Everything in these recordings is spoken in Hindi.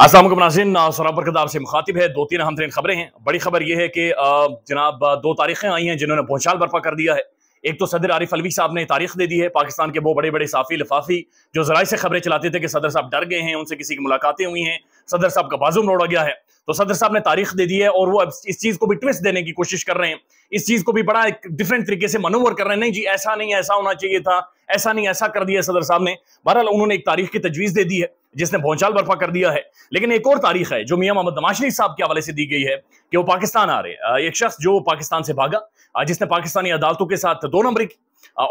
असलम नाजिन सराबर कदाब से मुखातिब है दो तीन अहम तरीन खबरें हैं बड़ी खबर यह है कि जनाब दो तारीखें आई हैं जिन्होंने भूचाल बर्पा कर दिया है एक तो सदर आरिफ अलवी साहब ने तारीख दे दी है पाकिस्तान के वो बड़े बड़े साफ़ी लफाफी जो जरा से खबरें चलाते थे कि सदर साहब डर गए हैं उनसे किसी की मुलाकातें हुई हैं सदर साहब का बाजू मोड़ा गया है तो सदर साहब ने तारीख दे दी है और वो इस चीज़ को भी ट्विस्ट देने की कोशिश कर रहे हैं इस चीज़ को भी बड़ा एक डिफरेंट तरीके से मनोवर कर रहे हैं नहीं जी ऐसा नहीं ऐसा होना चाहिए था ऐसा नहीं ऐसा कर दिया सदर साहब ने बहरहाल उन्होंने एक तारीख की तजवीज़ दे दी है जिसने भोंचाल बर्फा कर दिया है लेकिन एक और तारीख है जो मियाँ मोहम्मद नवाशनी साहब के हवाले से दी गई है कि वो पाकिस्तान आ रहे एक शख्स जो पाकिस्तान से भागा जिसने पाकिस्तानी अदालतों के साथ दो नंबर की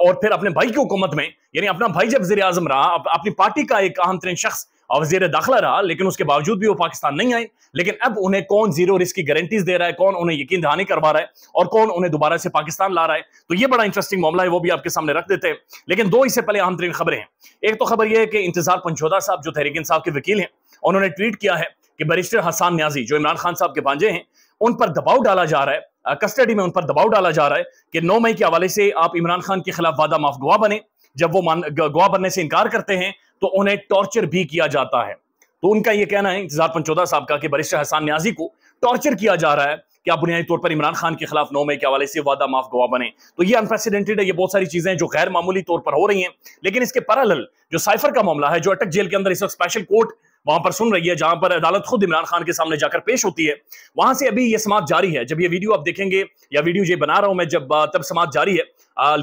और फिर अपने भाई की हुकूमत में यानी अपना भाई जब जर आजम रहा अपनी पार्टी का एक अहम तरीन शख्स वजीर दाखिला रहा लेकिन उसके बावजूद भी वो पाकिस्तान नहीं आए लेकिन अब उन्हें कौन जीरो रिस्क की गारंटीज दे रहा है कौन उन्हें यकीन दहानी करवा रहा है और कौन उन्हें दोबारा से पाकिस्तान ला रहा है तो ये बड़ा इंटरेस्टिंग मामला है वो भी आपके सामने रख देते हैं लेकिन दो इससे पहले अहम तरीन खबरें हैं एक तो खबर यह है कि इंतजार पंचोदा साहब जो तहरीक इंसाफ के वकील हैं उन्होंने ट्वीट किया है कि बैरिस्टर हसान न्याजी जो इमरान खान साहब के भांजे हैं उन पर दबाव डाला जा रहा है कस्टडी में उन पर दबाव डाला जा रहा है कि 9 मई के हवाले से आप इमरान खान के खिलाफ वादा माफ गवाह बने जब वो गवाह बनने से इनकार करते हैं तो उन्हें टॉर्चर भी किया जाता है तो उनका यह कहना है इंतजार पंचोदा साहब का कि बरिश्ता हसान न्याजी को टॉर्चर किया जा रहा है कि आप बुनियादी तौर पर इमरान खान के खिलाफ नौ मई के हवाले से वादा माफ गवा बने तो ये अनप्रेसिडेंटेड है ये बहुत सारी चीजें जो गैर मामूली तौर पर हो रही हैं लेकिन इसके पैरल जो साइफर का मामला है जो अटक जेल के अंदर इस वक्त स्पेशल कोर्ट वहां पर सुन रही है जहां पर अदालत खुद इमरान खान के सामने जाकर पेश होती है वहां से अभी यह समाज जारी है जब ये वीडियो आप देखेंगे या वीडियो ये बना रहा हूं मैं जब तब समाज जारी है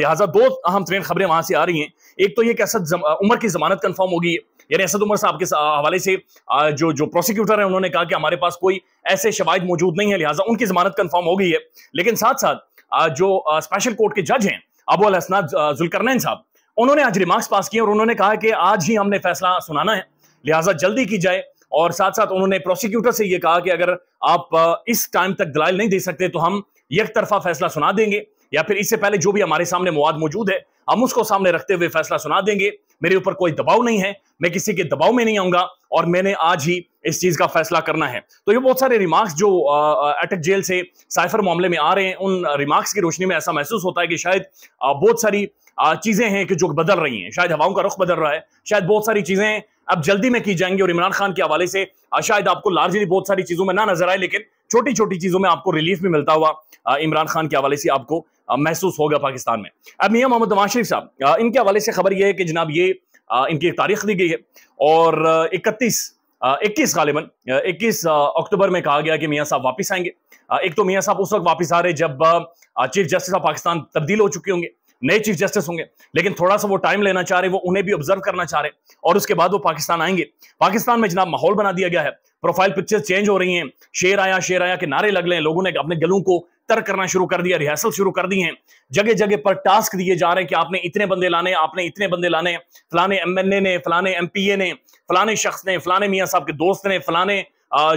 लिहाजा दो अहम तरीन खबरें वहां से आ रही हैं एक तो ये कि असद उमर की जमानत कंफर्म होगी यानी असद उमर साहब के हवाले से जो जो प्रोसिक्यूटर है उन्होंने कहा कि हमारे पास कोई ऐसे शवाद मौजूद नहीं है लिहाजा उनकी जमानत कन्फर्म हो गई है लेकिन साथ साथ जो स्पेशल कोर्ट के जज हैं अबू हसनाद जुलकरनैन साहब उन्होंने आज रिमार्क्स पास किए और उन्होंने कहा कि आज ही हमने फैसला सुनाना है लिहाजा जल्दी की जाए और साथ साथ उन्होंने प्रोसिक्यूटर से यह कहा कि अगर आप इस टाइम तक दलाल नहीं दे सकते तो हम एक तरफा फैसला सुना देंगे या फिर इससे पहले जो भी हमारे सामने मवाद मौजूद है हम उसको सामने रखते हुए फैसला सुना देंगे मेरे ऊपर कोई दबाव नहीं है मैं किसी के दबाव में नहीं आऊंगा और मैंने आज ही इस चीज का फैसला करना है तो ये बहुत सारे रिमार्क्स जो अटक जेल से साइफर मामले में आ रहे हैं उन रिमार्क्स की रोशनी में ऐसा महसूस होता है कि शायद बहुत सारी चीजें हैं कि जो बदल रही हैं शायद हवाओं का रुख बदल रहा है शायद बहुत सारी चीजें अब जल्दी में की जाएंगी और इमरान खान के हवाले से शायद आपको लार्जली बहुत सारी चीजों में ना नजर आए लेकिन छोटी छोटी चीजों में आपको रिलीफ भी मिलता हुआ इमरान खान के हवाले से आपको महसूस होगा पाकिस्तान में अब मियाँ मोहम्मद नवाज शरीफ साहब इनके हवाले से खबर यह है कि जनाब ये इनकी तारीख दी गई है और इकतीस इक्कीस गालिबन इक्कीस अक्टूबर में कहा गया कि मियाँ साहब वापस आएंगे एक तो मियाँ साहब उस वक्त वापस आ रहे जब चीफ जस्टिस ऑफ पाकिस्तान तब्दील हो चुके होंगे नए चीफ जस्टिस होंगे लेकिन थोड़ा सा वो टाइम लेना चाह रहे वो उन्हें भी ऑब्जर्व करना चाह रहे और उसके बाद वो पाकिस्तान आएंगे पाकिस्तान में जनाब माहौल बना दिया गया है प्रोफाइल पिक्चर चेंज हो रही हैं शेर आया शेर आया के नारे लग रहे लोगों ने अपने गलों को तर करना शुरू कर दिया रिहर्सल शुरू कर दी है जगह जगह पर टास्क दिए जा रहे हैं कि आपने इतने बंदे लाने आपने इतने बंदे लाने फलाने एमएनए ने फलाने एमपीए ने फलाने शख्स ने फलाने मियाँ साहब के दोस्त ने फलाने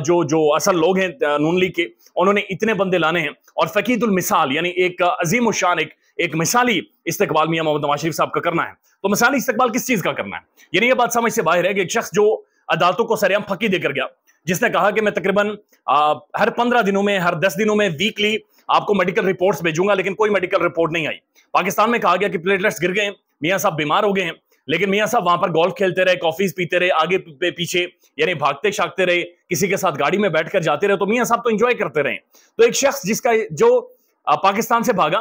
जो जो असल लोग हैं नून लीग के उन्होंने इतने बंदे लाने हैं और फकीदुल मिसाल यानी एक अजीम शान एक एक मिसाली इस्तेकबाल मियाँ मोहम्मद नवाज शरीफ साहब का करना है तो मिसाली इस्तेकबाल किस चीज़ का करना है यानी ये बात समझ से बाहर है कि एक शख्स जो अदालतों को सरेआम फकी देकर गया जिसने कहा कि मैं तकरीबन हर पंद्रह दिनों में हर दस दिनों में वीकली आपको मेडिकल रिपोर्ट्स भेजूंगा लेकिन कोई मेडिकल रिपोर्ट नहीं आई पाकिस्तान में कहा गया कि प्लेटलेट्स गिर गए मियाँ साहब बीमार हो गए हैं लेकिन मियाँ साहब वहां पर गोल्फ खेलते रहे कॉफीज पीते रहे आगे पीछे यानी भागते छागते रहे किसी के साथ गाड़ी में बैठकर जाते रहे तो मियाँ साहब तो एंजॉय करते रहे तो एक शख्स जिसका जो पाकिस्तान से भागा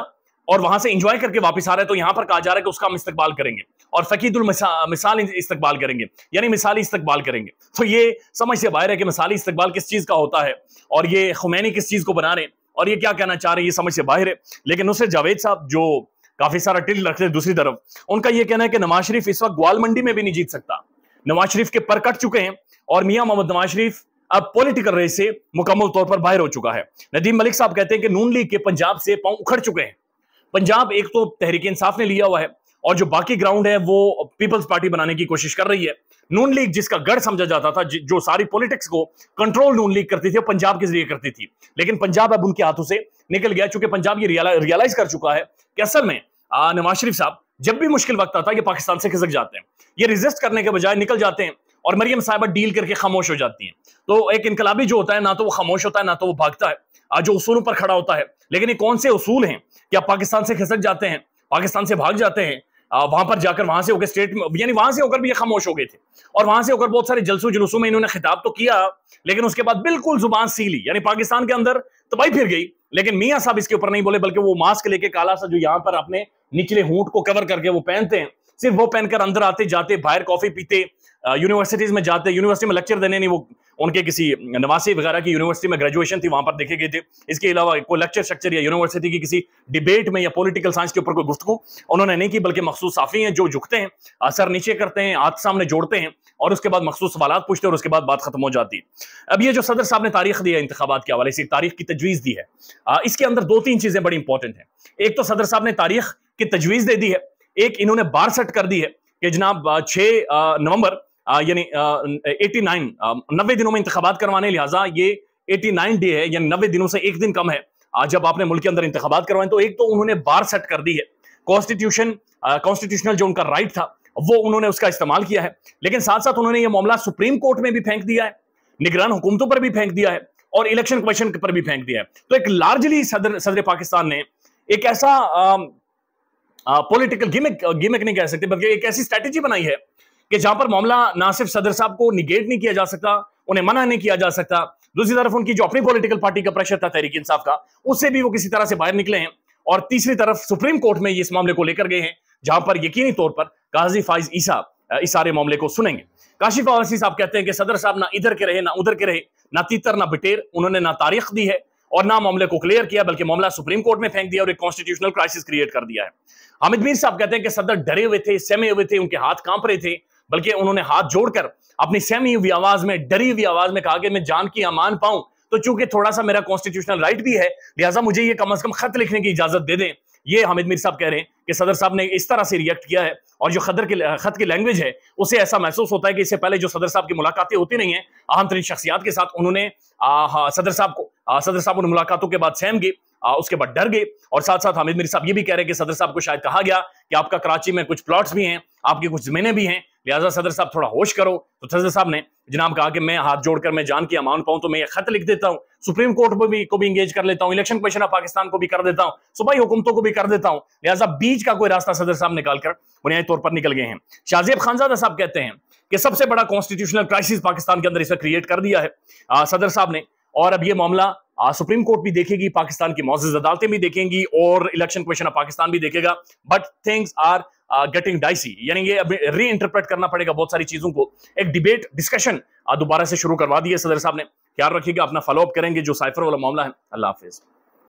और वहां से इंजॉय करके वापस आ रहा है तो यहां पर कहा जा रहा है कि उसका हम इस्तेबाल करेंगे और फकीदुल मिसाल इस्तेबाल करेंगे यानी मिसाली इस्तेबाल करेंगे तो ये समझ से बाहर है कि मिसाली इस्तेबाल किस चीज़ का होता है और ये खुमैनी किस चीज़ को बना रहे हैं और ये क्या कहना चाह रहे हैं ये समझ से बाहर है लेकिन उससे जावेद साहब जो काफ़ी सारा टिल रखते हैं दूसरी तरफ उनका यह कहना है कि नवाज शरीफ इस वक्त ग्वाल मंडी में भी नहीं जीत सकता नवाज शरीफ के पर कट चुके हैं और मियां मोहम्मद नवाज शरीफ अब पॉलिटिकल रेस से मुकम्मल तौर पर बाहर हो चुका है नदीम मलिक साहब कहते हैं कि नून लीग के पंजाब से पांव उखड़ चुके हैं पंजाब एक तो तहरीक इंसाफ ने लिया हुआ है और जो बाकी ग्राउंड है वो पीपल्स पार्टी बनाने की कोशिश कर रही है नून लीग जिसका गढ़ समझा जाता था जो सारी पॉलिटिक्स को कंट्रोल नून लीग करती थी पंजाब के जरिए करती थी लेकिन पंजाब अब उनके हाथों से निकल गया चूंकि पंजाब ये रियलाइज कर चुका है कि असल में नवाज शरीफ साहब जब भी मुश्किल वक्त आता है ये पाकिस्तान से खिसक जाते हैं ये रिजिस्ट करने के बजाय निकल जाते हैं और मरियम साहबा डील करके खामोश हो जाती हैं तो एक इनकलाबी जो होता है ना तो वो खामोश होता है ना तो वो भागता है आज जो उसूलों पर खड़ा होता है लेकिन ये कौन से उसूल हैं कि आप पाकिस्तान से खिसक जाते हैं पाकिस्तान से भाग जाते हैं वहां पर जाकर वहां से होकर स्टेट में यानी वहां से होकर भी ये खामोश हो गए थे और वहां से होकर बहुत सारे जलसों जुलूसों में इन्होंने खिताब तो किया लेकिन उसके बाद बिल्कुल जुबान सी ली यानी पाकिस्तान के अंदर तबाही फिर गई लेकिन मियाँ साहब इसके ऊपर नहीं बोले बल्कि वो मास्क लेके काला सा जो यहाँ पर अपने निचले होंठ को कवर करके वो पहनते हैं सिर्फ वो पहनकर अंदर आते जाते बाहर कॉफी पीते यूनिवर्सिटीज में जाते यूनिवर्सिटी में लेक्चर देने नहीं वो उनके किसी नवासी वगैरह की यूनिवर्सिटी में ग्रेजुएशन थी वहां पर देखे गए थे इसके अलावा कोई लेक्चर स्ट्रक्चर या यूनिवर्सिटी की किसी डिबेट में या पॉलिटिकल साइंस के ऊपर कोई गुफ्तु उन्होंने नहीं की बल्कि मखसूस साफी हैं जो झुकते हैं असर नीचे करते हैं हाथ सामने जोड़ते हैं और उसके बाद मखसूस सवाल पूछते हैं और उसके बाद बात खत्म हो जाती है अब ये जो सदर साहब ने तारीख दी है इंतबात के हवाले से तारीख की तजवीज़ दी है इसके अंदर दो तीन चीज़ें बड़ी इंपॉर्टेंट है एक तो सदर साहब ने तारीख की तजवीज़ दे दी है एक इन्होंने बार सेट कर दी है कि जनाब छः नवंबर यानी एटी नाइन नब्बे दिनों में इंतबात करवाने लिहाजा ये एटी नाइन डे है यानी नब्बे दिनों से एक दिन कम है जब आपने मुल्क के अंदर इंतबात करवाए तो एक तो उन्होंने बार सेट कर दी है कॉन्स्टिट्यूशन कॉन्स्टिट्यूशनल जो उनका राइट था वो उन्होंने उसका इस्तेमाल किया है लेकिन साथ साथ उन्होंने ये मामला सुप्रीम कोर्ट में भी फेंक दिया है निगरान हुकूमतों पर भी फेंक दिया है और इलेक्शन कमीशन पर भी फेंक दिया है तो एक लार्जली सदर सदर पाकिस्तान ने एक ऐसा पॉलिटिकल गिमिक गिमिक नहीं कह सकते बल्कि एक ऐसी स्ट्रैटेजी बनाई है कि जहां पर मामला ना सिर्फ सदर साहब को निगेट नहीं किया जा सकता उन्हें मना नहीं किया जा सकता दूसरी तरफ उनकी जो अपनी पॉलिटिकल पार्टी का प्रेशर था तहरीक इंसाफ का उससे भी वो किसी तरह से बाहर निकले हैं और तीसरी तरफ सुप्रीम कोर्ट में इस मामले को लेकर गए हैं जहां पर यकीनी तौर पर काजी फाइज ईसा इस सारे मामले को सुनेंगे काशिफ अवासी साहब कहते हैं कि सदर साहब ना इधर के रहे ना उधर के रहे ना तीतर ना बिटेर उन्होंने ना तारीख दी है और ना मामले को क्लियर किया बल्कि मामला सुप्रीम कोर्ट में फेंक दिया और एक कॉन्स्टिट्यूशनल क्राइसिस क्रिएट कर दिया है हमिद मीर साहब कहते हैं कि सदर डरे हुए थे सहमे हुए थे उनके हाथ कांप रहे थे बल्कि उन्होंने हाथ जोड़कर अपनी सहमी हुई आवाज में डरी हुई आवाज में कहा कि मैं जान की अमान पाऊं तो चूंकि थोड़ा सा मेरा कॉन्स्टिट्यूशनल राइट भी है लिहाजा मुझे ये कम अज कम खत लिखने की इजाजत दे दें ये हमिद मीर साहब कह रहे हैं कि सदर साहब ने इस तरह से रिएक्ट किया है और जो खदर के खत की लैंग्वेज है उसे ऐसा महसूस होता है कि इससे पहले जो सदर साहब की मुलाकातें होती नहीं हैं अहम तरीन शख्सियात के साथ उन्होंने सदर साहब को सदर साहब उन मुलाकातों के बाद सहम गए उसके बाद डर गए और साथ साथ हामिद मेरी साहब ये भी कह रहे हैं कि सदर साहब को शायद कहा गया कि आपका कराची में कुछ प्लॉट्स भी हैं आपकी कुछ जमीनें भी हैं लिहाजा सदर साहब थोड़ा होश करो तो सदर साहब ने जनाब कहा कि मैं हाथ जोड़कर मैं जान की अमान पाऊं तो मैं खत लिख देता हूं सुप्रीम कोर्ट को भी को भी इंगेज कर लेता हूं इलेक्शन कमीशन ऑफ पाकिस्तान को भी कर देता हूं सुबह हुकूमतों को भी कर देता हूं लिहाजा बीच का कोई रास्ता सदर साहब निकालकर बुनियादी तौर पर निकल गए हैं शाहजेब खानजादा साहब कहते हैं कि सबसे बड़ा कॉन्स्टिट्यूशनल क्राइसिस पाकिस्तान के अंदर इसे क्रिएट कर दिया है सदर साहब ने और अब ये मामला आ, सुप्रीम कोर्ट भी देखेगी पाकिस्तान की मोजिज अदालतें भी देखेंगी और इलेक्शन कमीशन ऑफ पाकिस्तान भी देखेगा but things are getting uh, dicey यानी ये अभी री इंटरप्रेट करना पड़ेगा बहुत सारी चीज़ों को एक डिबेट डिस्कशन दोबारा से शुरू करवा दिए सदर साहब ने ख्याल रखिएगा अपना फॉलोअप करेंगे जो साइफर वाला मामला है अल्लाह हाफिज़